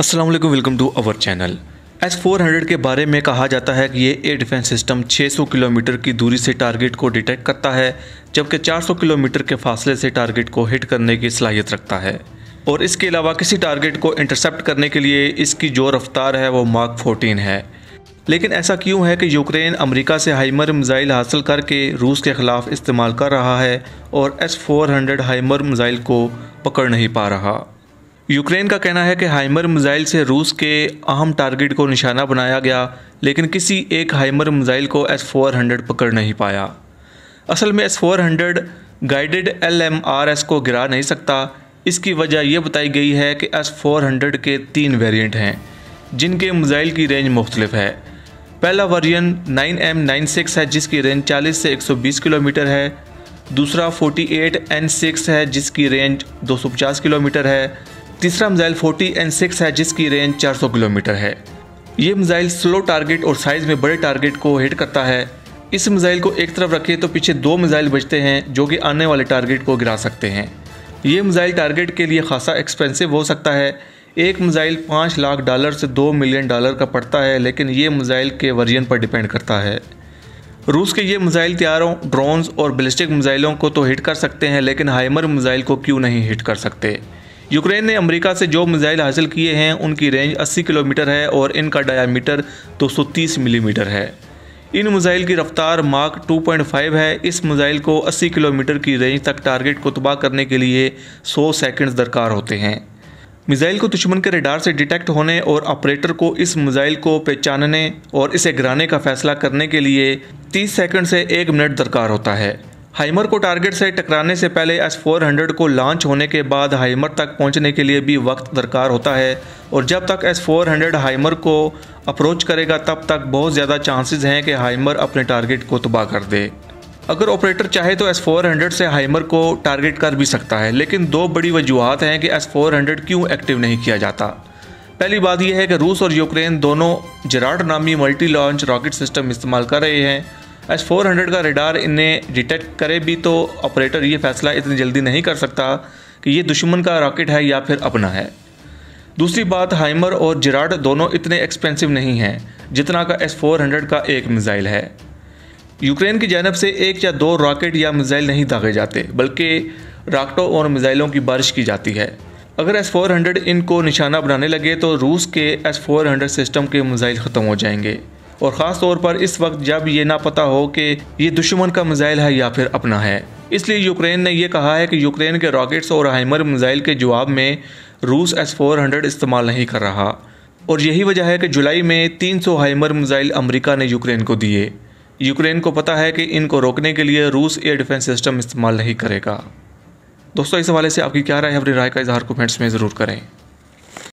Aslam welcome to our channel S four hundred के बारे में कहा जाता है कि ये एयर डिफेंस सिस्टम 600 किलोमीटर की दूरी से टारगेट को डिटेक्ट करता है जबकि 400 किलोमीटर के फासले से टारगेट को हिट करने की सलाहियत रखता है और इसके अलावा किसी टारगेट को इंटरसेप्ट करने के लिए इसकी जो रफ्तार है वो मार्क 14 है लेकिन ऐसा क्यों है कि यूक्रेन अमरीका से हाइमर मिज़ाइल हासिल करके रूस के ख़िलाफ़ इस्तेमाल कर रहा है और S four hundred HIMARS missile को पकड़ नहीं पा रहा यूक्रेन का कहना है कि हाइमर मिज़ाइल से रूस के अहम टारगेट को निशाना बनाया गया लेकिन किसी एक हाइमर मिज़ाइल को एस फोर हंड्रेड पकड़ नहीं पाया असल में S four hundred guided L M R S को गिरा नहीं सकता इसकी वजह यह बताई गई है कि एस फोर हंड्रेड के तीन वेरिएंट हैं जिनके मिज़ाइल की रेंज मुख्तलिफ है पहला वर्जन सिक्स है जिसकी रेंज चालीस से एक सौ बीस किलोमीटर है दूसरा फोर्टी एट एन सिक्स है जिसकी रेंज दो सौ पचास किलोमीटर है तीसरा मिज़ाइल 40 एन सिक्स है जिसकी रेंज 400 किलोमीटर है ये मिज़ाइल स्लो टारगेट और साइज़ में बड़े टारगेट को हिट करता है इस मिज़ाइल को एक तरफ रखिए तो पीछे दो मिज़ाइल बचते हैं जो कि आने वाले टारगेट को गिरा सकते हैं ये मिज़ाइल टारगेट के लिए खासा एक्सपेंसिव हो सकता है एक मिज़ाइल पाँच लाख डॉलर से दो मिलियन डॉलर का पड़ता है लेकिन ये मिज़ाइल के वर्जन पर डिपेंड करता है रूस के ये मिज़ाइल त्यारों ड्रोन्स और बैलिस्टिक मिज़ाइलों को तो हिट कर सकते हैं लेकिन हाइमर मिज़ाइल को क्यों नहीं हिट कर सकते यूक्रेन ने अमेरिका से जो मिसाइल हासिल किए हैं उनकी रेंज 80 किलोमीटर है और इनका डायामीटर 230 मिलीमीटर है इन मिसाइल की रफ्तार मार्क 2.5 है इस मिसाइल को 80 किलोमीटर की रेंज तक टारगेट को तबाह करने के लिए 100 सेकंड्स दरकार होते हैं मिसाइल को दुश्मन के रेडार से डिटेक्ट होने और ऑपरेटर को इस मिसाइल को पहचानने और इसे गिराने का फैसला करने के लिए 30 सेकंड से एक मिनट दरकार होता है हाइमर को टारगेट से टकराने से पहले एस फोर हंड्रेड को लॉन्च होने के बाद हाइमर तक पहुंचने के लिए भी वक्त दरकार होता है और जब तक एस फोर हंड्रेड हाइमर को अप्रोच करेगा तब तक बहुत ज़्यादा चांसेस हैं कि हाइमर अपने टारगेट को तबाह कर दे अगर ऑपरेटर चाहे तो एस फोर हंड्रेड से हाइमर को टारगेट कर भी सकता है लेकिन दो बड़ी वजूहत हैं कि एस फोर हंड्रेड क्यों एक्टिव नहीं किया जाता पहली बात यह है कि रूस और यूक्रेन दोनों जराड नामी मल्टी लॉन्च रॉकेट सिस्टम इस्तेमाल कर रहे हैं एस फोर हंड्रेड का रेडार इन्हें डिटेक्ट करे भी तो ऑपरेटर ये फैसला इतनी जल्दी नहीं कर सकता कि ये दुश्मन का रॉकेट है या फिर अपना है दूसरी बात हाइमर और जिराड दोनों इतने एक्सपेंसिव नहीं हैं जितना का एस फोर हंड्रेड का एक मिज़ाइल है यूक्रेन की जानब से एक या दो रॉकेट या मिज़ाइल नहीं दागे जाते बल्कि राकटों और मिज़ाइलों की बारिश की जाती है अगर एस फोर हंड्रेड इनको निशाना बनाने लगे तो रूस के एस फोर हंड्रेड सिस्टम के मिज़ाइल ख़त्म हो जाएंगे और ख़ास तौर पर इस वक्त जब ये ना पता हो कि ये दुश्मन का मिज़ाइल है या फिर अपना है इसलिए यूक्रेन ने यह कहा है कि यूक्रेन के रॉकेट्स और हाइमर मिज़ाइल के जवाब में रूस एस फोर हंड्रेड इस्तेमाल नहीं कर रहा और यही वजह है कि जुलाई में 300 हाइमर मिज़ाइल अमरीका ने यूक्रेन को दिए यूक्रेन को पता है कि इनको रोकने के लिए रूस एयर डिफेंस सिस्टम इस्तेमाल नहीं करेगा दोस्तों इस हवाले से आपकी क्या राय है अपनी राय का इजहार कमेंट्स में ज़रूर करें